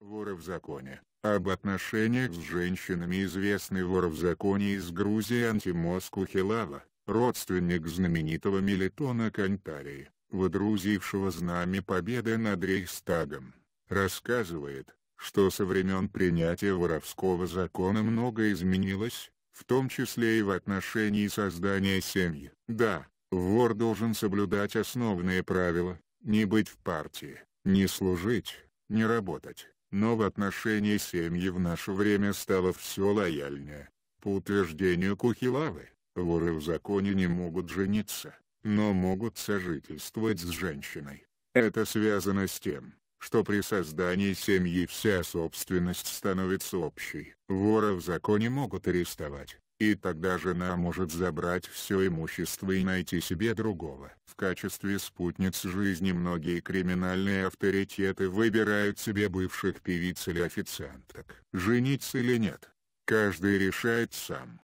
Воры в законе. Об отношениях с женщинами известный вор в законе из Грузии Антимос Кухилава, родственник знаменитого Мелитона Кантарии, водрузившего знамя победы над Рейхстагом, рассказывает, что со времен принятия воровского закона много изменилось, в том числе и в отношении создания семьи. Да, вор должен соблюдать основные правила, не быть в партии, не служить, не работать но в отношении семьи в наше время стало все лояльнее. По утверждению Кухилавы, воры в законе не могут жениться, но могут сожительствовать с женщиной. Это связано с тем, что при создании семьи вся собственность становится общей. Вора в законе могут арестовать, и тогда жена может забрать все имущество и найти себе другого. В качестве спутниц жизни многие криминальные авторитеты выбирают себе бывших певиц или официанток. Жениться или нет, каждый решает сам.